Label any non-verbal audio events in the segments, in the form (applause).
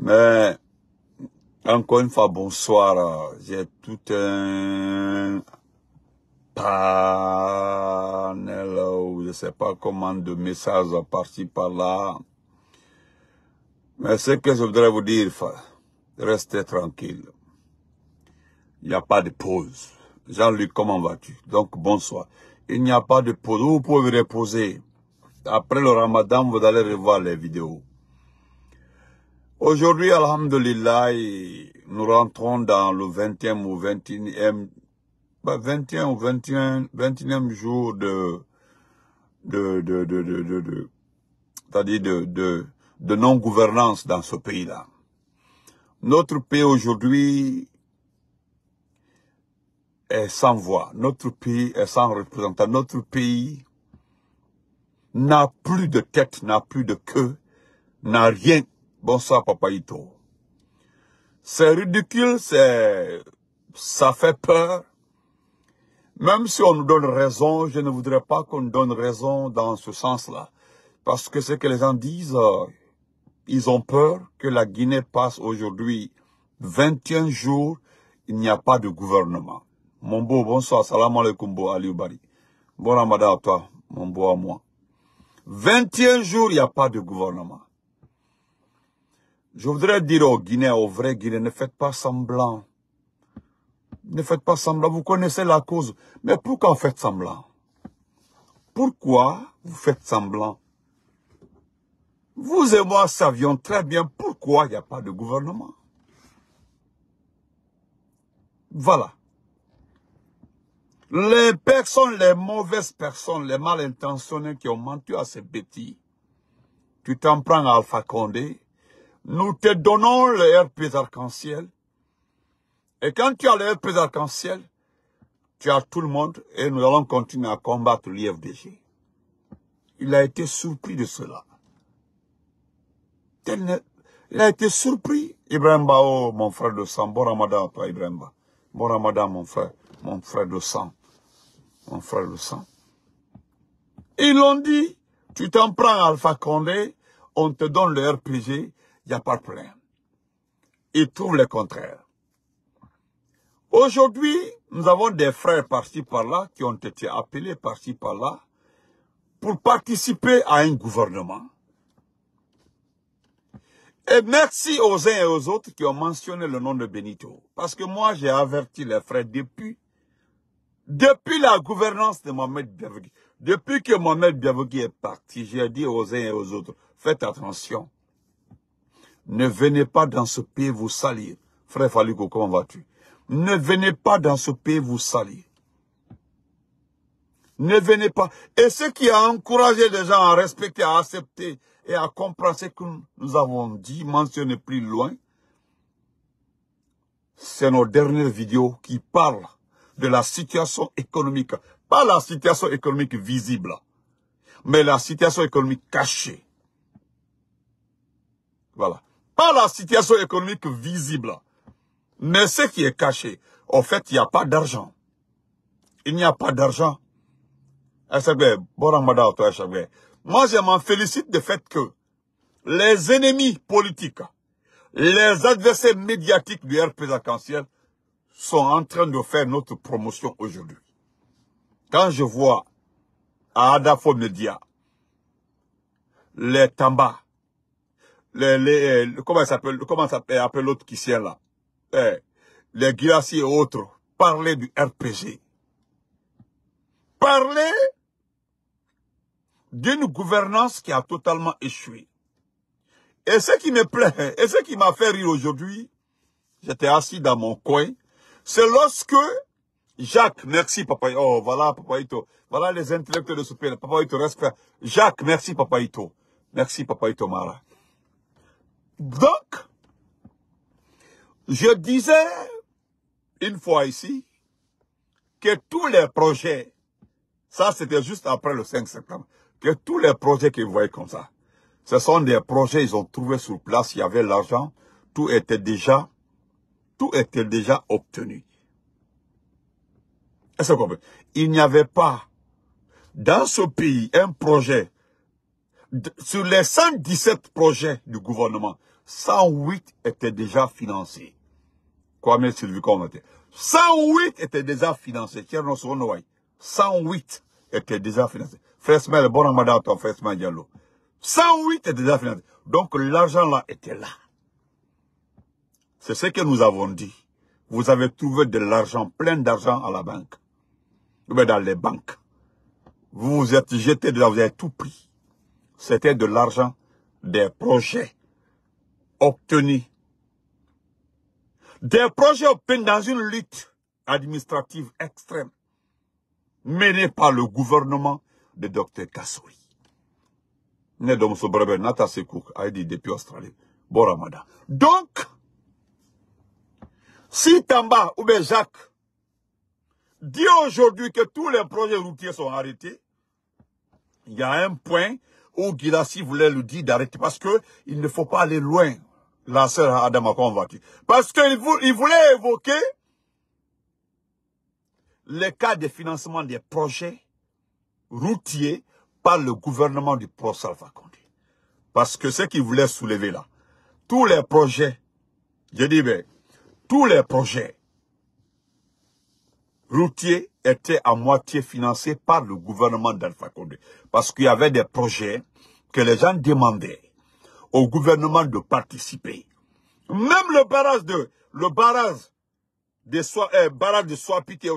Mais, encore une fois, bonsoir. Euh, j'ai tout un panel je je sais pas comment de messages par-ci par-là. Mais ce que je voudrais vous dire, restez tranquille. Il n'y a pas de pause. Jean-Luc, comment vas-tu Donc, bonsoir. Il n'y a pas de pause. Vous pouvez reposer. Après le ramadan, vous allez revoir les vidéos. Aujourd'hui, Alhamdulillah, nous rentrons dans le 20e ou 21e, 21 bah, ou 21, 21e jour de, de, de, de non-gouvernance dans ce pays-là. Notre pays aujourd'hui est sans voix. Notre pays est sans représentant. Notre pays n'a plus de tête, n'a plus de queue, n'a rien Bonsoir, Papa Ito, C'est ridicule, c'est, ça fait peur. Même si on nous donne raison, je ne voudrais pas qu'on nous donne raison dans ce sens-là. Parce que ce que les gens disent, euh, ils ont peur que la Guinée passe aujourd'hui 21 jours, il n'y a pas de gouvernement. Mon beau, bonsoir, salam alaikum, beau Bon ramadan à toi, mon beau à moi. 21 jours, il n'y a pas de gouvernement. Je voudrais dire aux Guinéens, aux vrais Guinéens, ne faites pas semblant. Ne faites pas semblant. Vous connaissez la cause. Mais pourquoi vous faites semblant Pourquoi vous faites semblant Vous et moi savions très bien pourquoi il n'y a pas de gouvernement. Voilà. Les personnes, les mauvaises personnes, les mal intentionnés qui ont menti à ces bêtises, tu t'en prends à Alpha Condé, nous te donnons les herpes arc-en-ciel. Et quand tu as les herpes arc-en-ciel, tu as tout le monde et nous allons continuer à combattre l'IFDG. Il a été surpris de cela. Il a été surpris. Ibrahim Bao, oh, mon frère de sang. Bon ramadan, toi, Ibrahim Bon ramadan, mon frère. Mon frère de sang. Mon frère de sang. Ils l'ont dit, tu t'en prends Alpha Condé, on te donne le RPG, il n'y a pas de problème. Ils trouvent le contraire. Aujourd'hui, nous avons des frères partis par-là qui ont été appelés par-ci par-là pour participer à un gouvernement. Et merci aux uns et aux autres qui ont mentionné le nom de Benito. Parce que moi, j'ai averti les frères depuis, depuis la gouvernance de Mohamed Biavogui. Depuis que Mohamed Biavogui est parti, j'ai dit aux uns et aux autres, faites attention. Ne venez pas dans ce pays vous salir. Frère Faliko, comment vas-tu Ne venez pas dans ce pays vous salir. Ne venez pas. Et ce qui a encouragé les gens à respecter, à accepter et à comprendre ce que nous avons dit, mentionné plus loin, c'est nos dernières vidéos qui parlent de la situation économique. Pas la situation économique visible, mais la situation économique cachée. Voilà la situation économique visible, mais ce qui est caché. En fait, il n'y a pas d'argent. Il n'y a pas d'argent. Eh, Moi, je m'en félicite du fait que les ennemis politiques, les adversaires médiatiques du RPZ sont en train de faire notre promotion aujourd'hui. Quand je vois à Adafo Media, les Tamba, les, les, euh, comment s'appelle, comment s'appelle l'autre qui s'est là, eh, les glaciers et autres, parler du RPG. Parler d'une gouvernance qui a totalement échoué. Et ce qui me plaît, et ce qui m'a fait rire aujourd'hui, j'étais assis dans mon coin, c'est lorsque Jacques, merci papa, oh voilà voilà les intellectuels de ce pays, papaito respect. Jacques, merci Ito, merci Ito Mara. Donc, je disais une fois ici que tous les projets, ça c'était juste après le 5 septembre, que tous les projets qu'ils voyaient comme ça, ce sont des projets ils ont trouvé sur place, il y avait l'argent, tout était déjà, tout était déjà obtenu. Est-ce que Il n'y avait pas dans ce pays un projet sur les 117 projets du gouvernement, 108 étaient déjà financés. Kwame Sylvie cent 108 étaient déjà financés. 108 étaient déjà financés. bon Diallo. 108 étaient déjà financés. Donc l'argent là était là. C'est ce que nous avons dit. Vous avez trouvé de l'argent, plein d'argent à la banque. Mais dans les banques. Vous vous êtes jeté dedans, vous avez tout pris c'était de l'argent des projets obtenus. Des projets obtenus dans une lutte administrative extrême menée par le gouvernement de Dr Kassoui. depuis Australie. Donc, si Tamba ou bien dit aujourd'hui que tous les projets routiers sont arrêtés, il y a un point ou voulait lui dire d'arrêter parce que il ne faut pas aller loin, la sœur Adama Konvati. Parce qu'il voulait évoquer le cas de financement des projets routiers par le gouvernement du pro Alpha Parce que ce qu'il voulait soulever là, tous les projets, je dis bien, tous les projets routiers était à moitié financé par le gouvernement d'Alpha Condé. Parce qu'il y avait des projets que les gens demandaient au gouvernement de participer. Même le barrage de, le barrage de, soi euh, barrage de et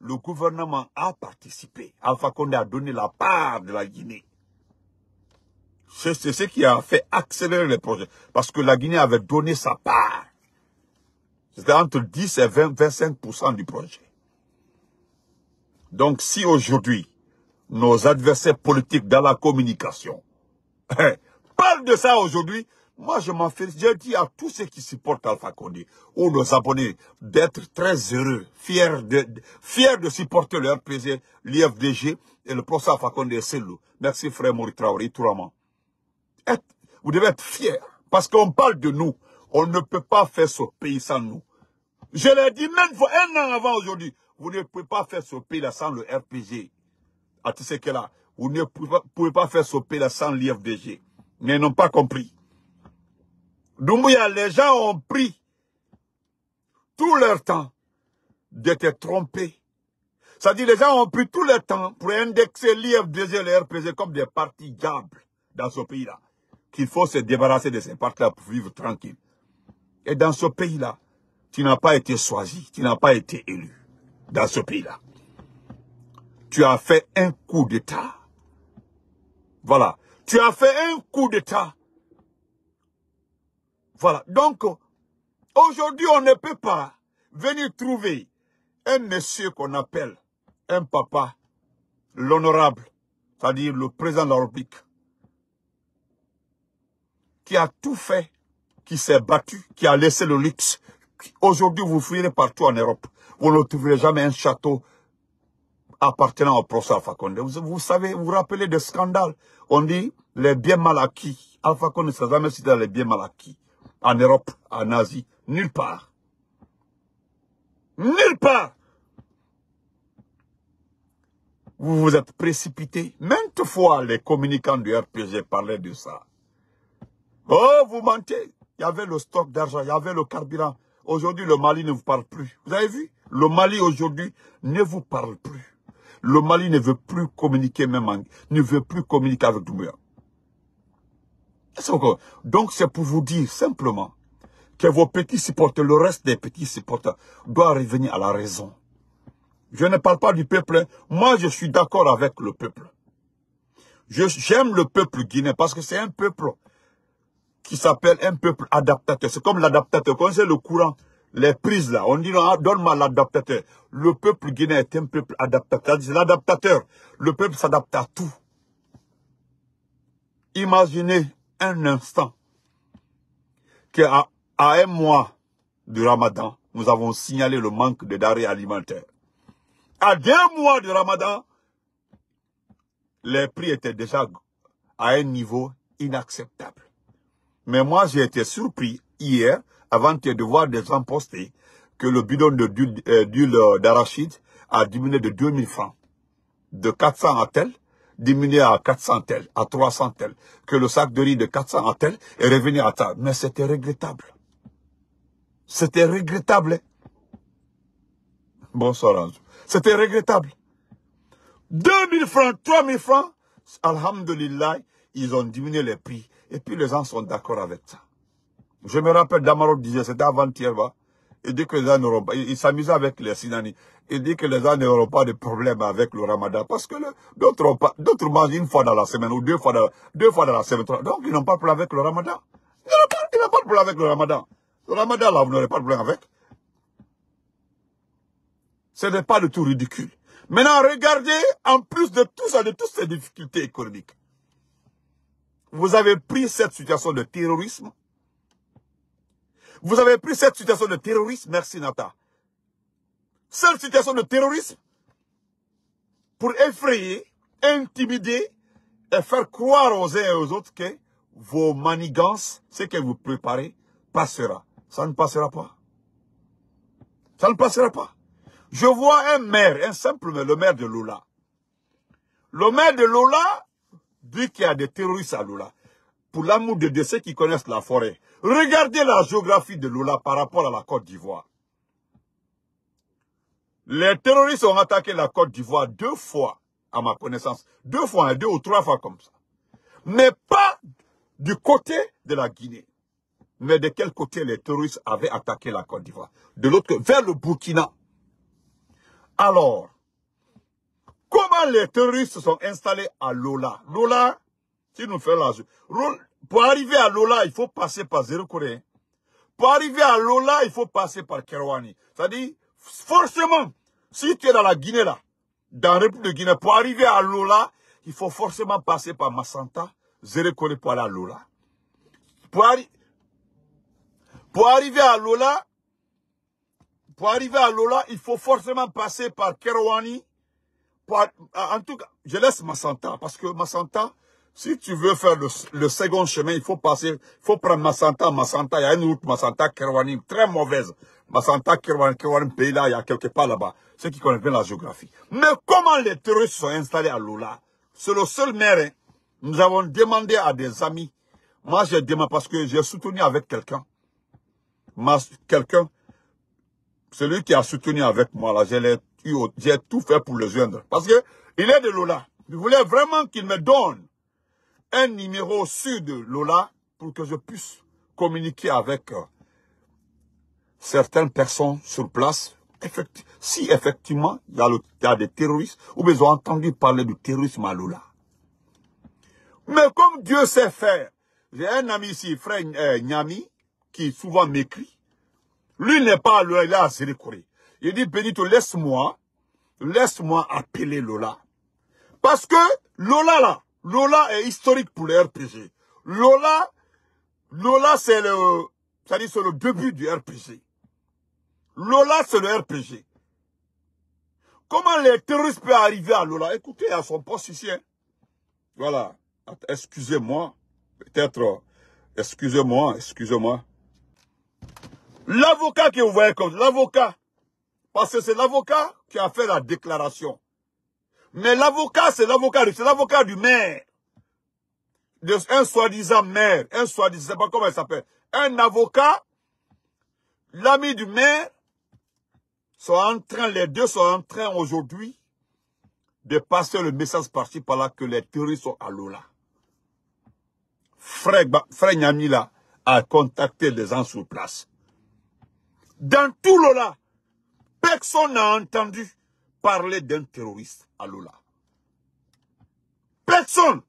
le gouvernement a participé. Alpha Condé a donné la part de la Guinée. C'est ce qui a fait accélérer les projets. Parce que la Guinée avait donné sa part. C'était entre 10 et 20, 25% du projet. Donc si aujourd'hui, nos adversaires politiques dans la communication (laughs) hein, parlent de ça aujourd'hui, moi je m'en fais, je dis à tous ceux qui supportent Alpha Condé ou nos abonnés d'être très heureux, fiers de, fiers de supporter leur plaisir, l'IFDG et le procès Alpha Condé Selou. Merci frère Maurice Traoré, Vous devez être fiers parce qu'on parle de nous. On ne peut pas faire ce pays sans nous. Je l'ai dit même un an avant aujourd'hui. Vous ne pouvez pas faire ce pays-là sans le RPG. À ce que là, vous ne pouvez pas faire ce pays-là sans l'IFDG. Mais ils n'ont pas compris. Doumbouya, les gens ont pris tout leur temps d'être trompés. C'est-à-dire, les gens ont pris tout leur temps pour indexer l'IFDG et le RPG comme des partis diables dans ce pays-là. Qu'il faut se débarrasser de ces partis-là pour vivre tranquille. Et dans ce pays-là, tu n'as pas été choisi, tu n'as pas été élu dans ce pays-là. Tu as fait un coup d'État. Voilà. Tu as fait un coup d'État. Voilà. Donc, aujourd'hui, on ne peut pas venir trouver un monsieur qu'on appelle un papa, l'honorable, c'est-à-dire le président de la qui a tout fait, qui s'est battu, qui a laissé le luxe. Aujourd'hui, vous fuirez partout en Europe. Vous ne trouverez jamais un château appartenant au professeur Alpha Condé. Vous, savez, vous vous rappelez des scandales. On dit les biens mal acquis. Alpha Condé ne s'est jamais cité dans les biens mal acquis. En Europe, en Asie, nulle part. Nulle part. Vous vous êtes précipité. Maintes fois, les communicants du RPG parlaient de ça. Oh, vous mentez. Il y avait le stock d'argent, il y avait le carburant. Aujourd'hui, le Mali ne vous parle plus. Vous avez vu le Mali aujourd'hui ne vous parle plus. Le Mali ne veut plus communiquer même, en, ne veut plus communiquer avec Doumbouya. Donc c'est pour vous dire simplement que vos petits supporters, le reste des petits supporters, doivent revenir à la raison. Je ne parle pas du peuple. Hein. Moi, je suis d'accord avec le peuple. J'aime le peuple guinéen parce que c'est un peuple qui s'appelle un peuple adaptateur. C'est comme l'adaptateur. Quand c'est le courant, les prises là. On dit, non, ah, donne-moi l'adaptateur. Le peuple guinéen est un peuple adaptateur. C'est l'adaptateur. Le peuple s'adapte à tout. Imaginez un instant qu'à un mois du ramadan, nous avons signalé le manque de d'arrêt alimentaires. À deux mois du ramadan, les prix étaient déjà à un niveau inacceptable. Mais moi, j'ai été surpris hier, avant de voir des gens poster que le bidon d'huile euh, euh, d'arachide a diminué de 2000 francs. De 400 à tel, diminué à 400 tel, à 300 tel. Que le sac de riz de 400 à tel est revenu à tel. Mais c'était regrettable. C'était regrettable. Bonsoir, Anjou. C'était regrettable. 2000 francs, 3000 francs, alhamdulillah, ils ont diminué les prix. Et puis les gens sont d'accord avec ça. Je me rappelle, Damaro disait, c'était avant-hier, Il dit que les gens n'auront pas, il, s'amusait avec les Sinani. Il dit que les gens n'auront pas de problème avec le ramadan. Parce que d'autres, d'autres mangent une fois dans la semaine, ou deux fois dans, deux fois dans la semaine. Donc, ils n'ont pas de problème avec le ramadan. Ils n'ont pas de problème avec le ramadan. Le ramadan, là, vous n'aurez pas de problème avec. Ce n'est pas du tout ridicule. Maintenant, regardez, en plus de tout ça, de toutes ces difficultés économiques, vous avez pris cette situation de terrorisme, vous avez pris cette situation de terrorisme, merci Nata. Cette situation de terrorisme pour effrayer, intimider et faire croire aux uns et aux autres que vos manigances, ce que vous préparez, passera. Ça ne passera pas. Ça ne passera pas. Je vois un maire, un simple maire, le maire de Lula. Le maire de Lula dit qu'il y a des terroristes à Lula pour l'amour de ceux qui connaissent la forêt, regardez la géographie de Lola par rapport à la Côte d'Ivoire. Les terroristes ont attaqué la Côte d'Ivoire deux fois, à ma connaissance. Deux fois, hein, deux ou trois fois comme ça. Mais pas du côté de la Guinée. Mais de quel côté les terroristes avaient attaqué la Côte d'Ivoire De l'autre, vers le Burkina. Alors, comment les terroristes se sont installés à Lola Lola, nous Pour arriver à Lola, il faut passer par Zéro Coréen. Pour arriver à Lola, il faut passer par Kerouani. C'est-à-dire, forcément, si tu es dans la Guinée là, dans la République de Guinée, pour arriver à Lola, il faut forcément passer par Massanta, Zéro Coréen pour aller à Lola. Pour, arriver à Lola, pour arriver à Lola, il faut forcément passer par Kerouani. en tout cas, je laisse Massanta parce que Massanta, si tu veux faire le, second chemin, il faut passer, il faut prendre Massanta, Massanta, il y a une route Massanta Kerwanim, très mauvaise. Massanta Kerwanim, Kerwanim, pays là, il y a quelque part là-bas. Ceux qui connaissent bien la géographie. Mais comment les terroristes sont installés à Lula C'est le seul maire. Hein. Nous avons demandé à des amis. Moi, j'ai demandé parce que j'ai soutenu avec quelqu'un. Quelqu'un, celui qui a soutenu avec moi, là, j'ai tout fait pour le joindre. Parce que il est de Lula. Je voulais vraiment qu'il me donne un numéro sud de Lola pour que je puisse communiquer avec euh, certaines personnes sur place. si effectivement il y, a des terroristes, ou ils ont entendu parler du terrorisme à Lola. Mais comme Dieu sait faire, j'ai un ami ici, frère euh, Nyami, qui souvent m'écrit. Lui n'est pas à Lola, il est à Il dit, Benito, laisse-moi, laisse-moi appeler Lola. Parce que Lola, là, Lola est historique pour le RPG. Lola, Lola c'est le, le début du RPG. Lola c'est le RPG. Comment les terroristes peuvent arriver à Lola Écoutez, à son poste ici. Hein. Voilà. Excusez-moi. Peut-être. Excusez-moi, excusez-moi. L'avocat que vous voyez comme l'avocat, parce que c'est l'avocat qui a fait la déclaration. Mais l'avocat, c'est l'avocat, c'est l'avocat du maire. De, un soi-disant maire, un soi-disant, je sais pas comment il s'appelle. Un avocat, l'ami du maire, sont en train, les deux sont en train aujourd'hui de passer le message parti par là que les terroristes sont à Lola. Frère, frère a contacté les gens sur place. Dans tout Lola, personne n'a entendu parler d'un terroriste à Lola. Personne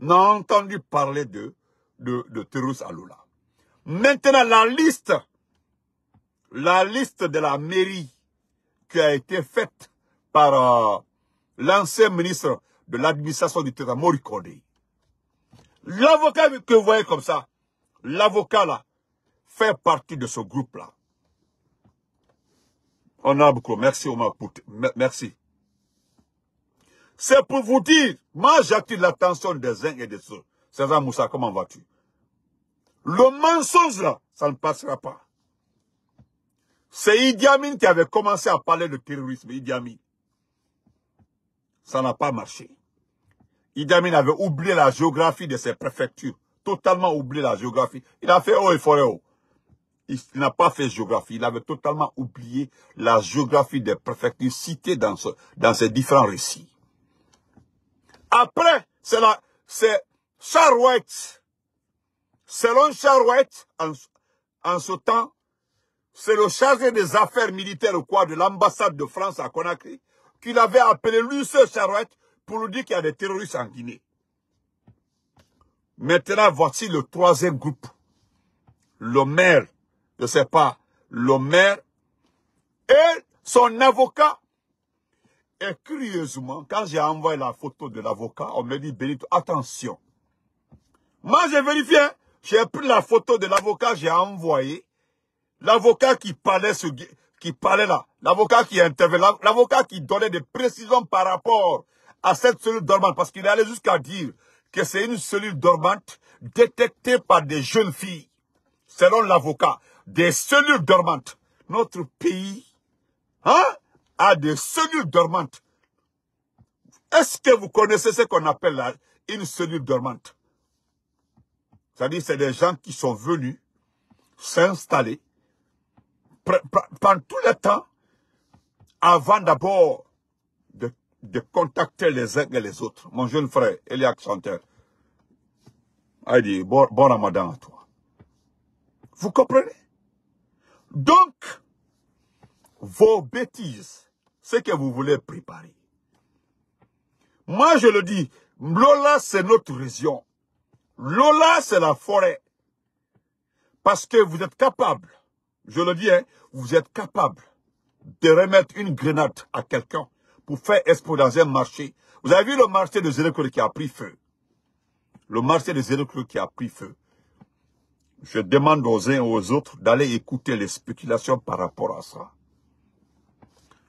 n'a entendu parler de, de, de à Lola. Maintenant, la liste, la liste de la mairie qui a été faite par euh, l'ancien ministre de l'administration du territoire, Mori L'avocat que vous voyez comme ça, l'avocat là, fait partie de ce groupe là. On a beaucoup, merci Omar Pout. merci. C'est pour vous dire, moi j'attire l'attention des uns et des autres. César Moussa, comment vas-tu Le mensonge là, ça ne passera pas. C'est Idi Amin qui avait commencé à parler de terrorisme, Idi Amin. Ça n'a pas marché. Idi Amin avait oublié la géographie de ses préfectures, totalement oublié la géographie. Il a fait haut et forêt il n'a pas fait géographie, il avait totalement oublié la géographie des préfectures citées dans, ce, dans ces différents récits. Après, c'est c'est Charouette. Selon Charouette, en, en ce temps, c'est le chargé des affaires militaires quoi de l'ambassade de France à Conakry qu'il avait appelé lui ce Charouette pour lui dire qu'il y a des terroristes en Guinée. Maintenant, voici le troisième groupe. Le maire je sais pas, le maire et son avocat. Et curieusement, quand j'ai envoyé la photo de l'avocat, on me dit, Benito, attention. Moi, j'ai vérifié. Hein. J'ai pris la photo de l'avocat, j'ai envoyé. L'avocat qui parlait ce, qui parlait là, l'avocat qui intervenait, l'avocat qui donnait des précisions par rapport à cette cellule dormante, parce qu'il allait jusqu'à dire que c'est une cellule dormante détectée par des jeunes filles, selon l'avocat des cellules dormantes. Notre pays hein, a des cellules dormantes. Est-ce que vous connaissez ce qu'on appelle là une cellule dormante C'est-à-dire c'est des gens qui sont venus s'installer, pendant tout le temps avant d'abord de, contacter les uns et les autres. Mon jeune frère, Eliak Chanteur, a dit bon, bon ramadan à toi. Vous comprenez donc, vos bêtises, ce que vous voulez préparer. Moi, je le dis, Lola, c'est notre région. Lola, c'est la forêt. Parce que vous êtes capable, je le dis, hein, vous êtes capable de remettre une grenade à quelqu'un pour faire exploser dans un marché. Vous avez vu le marché de Zélecole qui a pris feu. Le marché de Zélecole qui a pris feu je demande aux uns et aux autres d'aller écouter les spéculations par rapport à ça.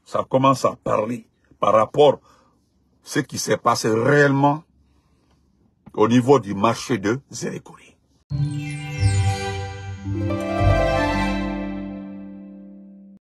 Ça commence à parler par rapport à ce qui s'est passé réellement au niveau du marché de Zérécouri.